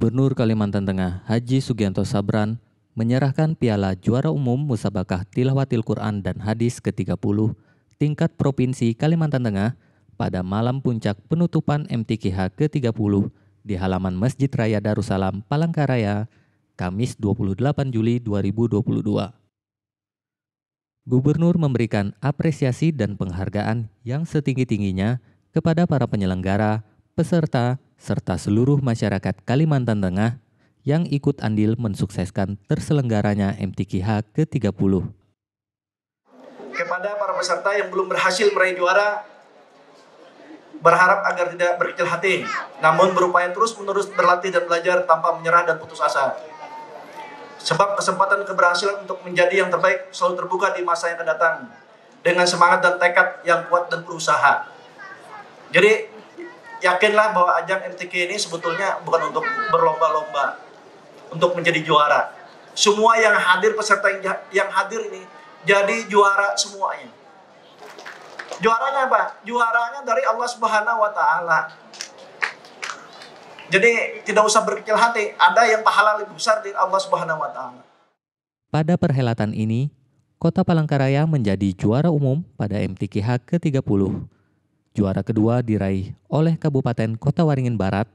Gubernur Kalimantan Tengah Haji Sugianto Sabran menyerahkan piala juara umum Musabakah Tilawatil Quran dan Hadis ke-30 tingkat Provinsi Kalimantan Tengah pada malam puncak penutupan MTQH ke-30 di halaman Masjid Raya Darussalam Palangkaraya, Kamis 28 Juli 2022. Gubernur memberikan apresiasi dan penghargaan yang setinggi-tingginya kepada para penyelenggara, peserta, serta seluruh masyarakat Kalimantan Tengah yang ikut andil mensukseskan terselenggaranya MTQH ke-30. Kepada para peserta yang belum berhasil meraih juara, berharap agar tidak berkecil hati, namun berupaya terus-menerus berlatih dan belajar tanpa menyerah dan putus asa. Sebab kesempatan keberhasilan untuk menjadi yang terbaik selalu terbuka di masa yang akan datang dengan semangat dan tekad yang kuat dan berusaha. Jadi yakinlah bahwa ajang MTK ini sebetulnya bukan untuk berlomba-lomba, untuk menjadi juara. Semua yang hadir peserta yang, yang hadir ini jadi juara semuanya. Juaranya apa? Juaranya dari Allah Subhanahu wa taala. Jadi tidak usah berkecil hati, ada yang pahala lebih besar dari Allah Subhanahu wa taala. Pada perhelatan ini, Kota Palangkaraya menjadi juara umum pada MTKH ke-30 Juara kedua diraih oleh Kabupaten Kota Waringin Barat.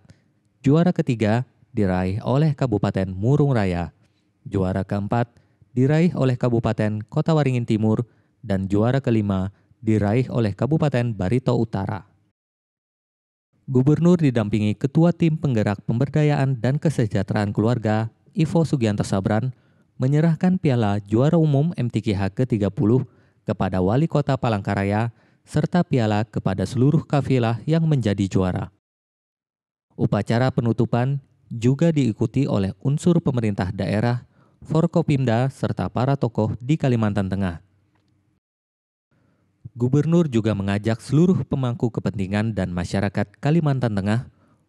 Juara ketiga diraih oleh Kabupaten Murung Raya. Juara keempat diraih oleh Kabupaten Kota Waringin Timur dan juara kelima diraih oleh Kabupaten Barito Utara. Gubernur didampingi Ketua Tim Penggerak Pemberdayaan dan Kesejahteraan Keluarga, Ivo Sugianto Sabran, menyerahkan piala juara umum MTKH ke-30 kepada Wali Kota Palangkaraya, serta piala kepada seluruh kafilah yang menjadi juara. Upacara penutupan juga diikuti oleh unsur pemerintah daerah, Forkopimda, serta para tokoh di Kalimantan Tengah. Gubernur juga mengajak seluruh pemangku kepentingan dan masyarakat Kalimantan Tengah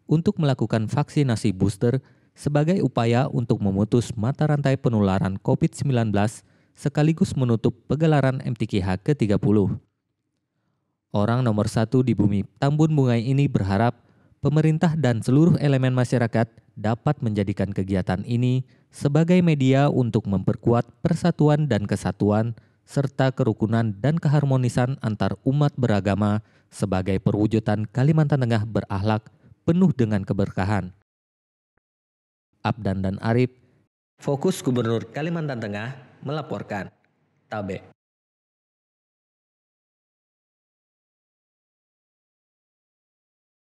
untuk melakukan vaksinasi booster sebagai upaya untuk memutus mata rantai penularan COVID-19 sekaligus menutup pegelaran MTKH ke-30. Orang nomor satu di bumi Tambun Bungai ini berharap pemerintah dan seluruh elemen masyarakat dapat menjadikan kegiatan ini sebagai media untuk memperkuat persatuan dan kesatuan serta kerukunan dan keharmonisan antar umat beragama sebagai perwujudan Kalimantan Tengah berahlak penuh dengan keberkahan. Abdan dan Arif, Fokus Gubernur Kalimantan Tengah melaporkan. Tabe.